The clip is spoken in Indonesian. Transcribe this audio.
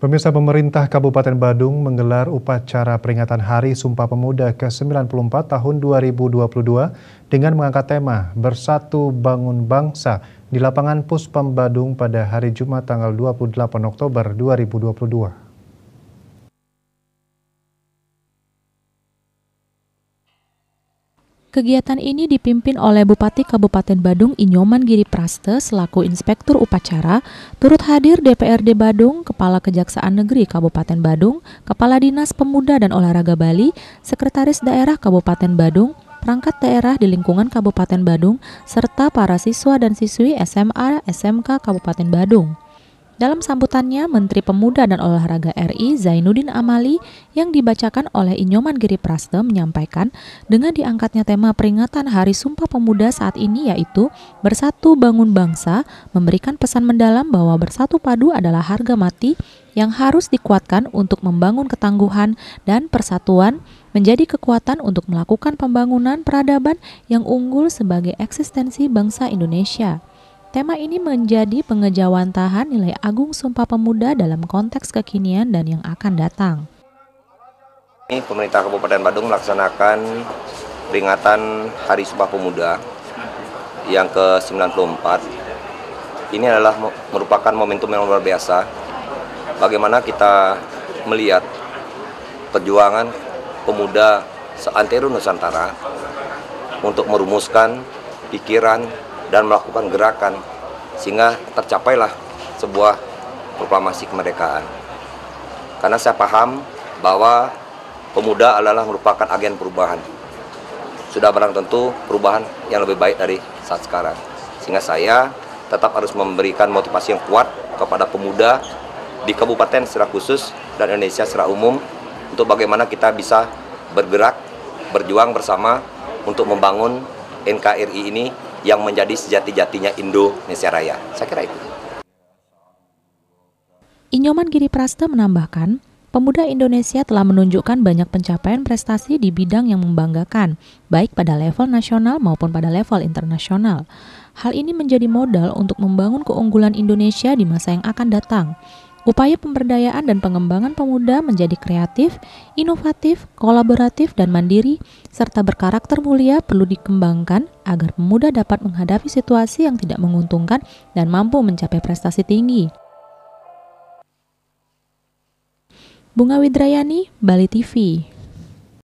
Pemirsa pemerintah Kabupaten Badung menggelar upacara peringatan Hari Sumpah Pemuda ke-94 tahun 2022 dengan mengangkat tema Bersatu Bangun Bangsa di lapangan Puspam Badung pada hari Jumat tanggal 28 Oktober 2022. Kegiatan ini dipimpin oleh Bupati Kabupaten Badung Inyoman Giri Praste selaku Inspektur Upacara, turut hadir DPRD Badung, Kepala Kejaksaan Negeri Kabupaten Badung, Kepala Dinas Pemuda dan Olahraga Bali, Sekretaris Daerah Kabupaten Badung, perangkat daerah di lingkungan Kabupaten Badung, serta para siswa dan siswi SMA SMK Kabupaten Badung. Dalam sambutannya, Menteri Pemuda dan Olahraga RI Zainuddin Amali yang dibacakan oleh Inyoman Giri Praste menyampaikan dengan diangkatnya tema peringatan Hari Sumpah Pemuda saat ini yaitu Bersatu Bangun Bangsa memberikan pesan mendalam bahwa bersatu padu adalah harga mati yang harus dikuatkan untuk membangun ketangguhan dan persatuan menjadi kekuatan untuk melakukan pembangunan peradaban yang unggul sebagai eksistensi bangsa Indonesia. Tema ini menjadi pengejawantahan nilai agung Sumpah Pemuda dalam konteks kekinian dan yang akan datang. Pemerintah Kabupaten Badung melaksanakan peringatan Hari Sumpah Pemuda yang ke-94. Ini adalah merupakan momentum yang luar biasa. Bagaimana kita melihat perjuangan pemuda seantero Nusantara untuk merumuskan pikiran, dan melakukan gerakan sehingga tercapailah sebuah proklamasi kemerdekaan. Karena saya paham bahwa pemuda adalah merupakan agen perubahan. Sudah barang tentu perubahan yang lebih baik dari saat sekarang. Sehingga saya tetap harus memberikan motivasi yang kuat kepada pemuda di kabupaten secara khusus dan Indonesia secara umum untuk bagaimana kita bisa bergerak, berjuang bersama untuk membangun NKRI ini yang menjadi sejati-jatinya Indonesia Raya. Saya kira itu. Inyoman Giri Prasta menambahkan, pemuda Indonesia telah menunjukkan banyak pencapaian prestasi di bidang yang membanggakan, baik pada level nasional maupun pada level internasional. Hal ini menjadi modal untuk membangun keunggulan Indonesia di masa yang akan datang. Upaya pemberdayaan dan pengembangan pemuda menjadi kreatif, inovatif, kolaboratif, dan mandiri, serta berkarakter mulia perlu dikembangkan agar pemuda dapat menghadapi situasi yang tidak menguntungkan dan mampu mencapai prestasi tinggi. Bunga Widrayani, Bali TV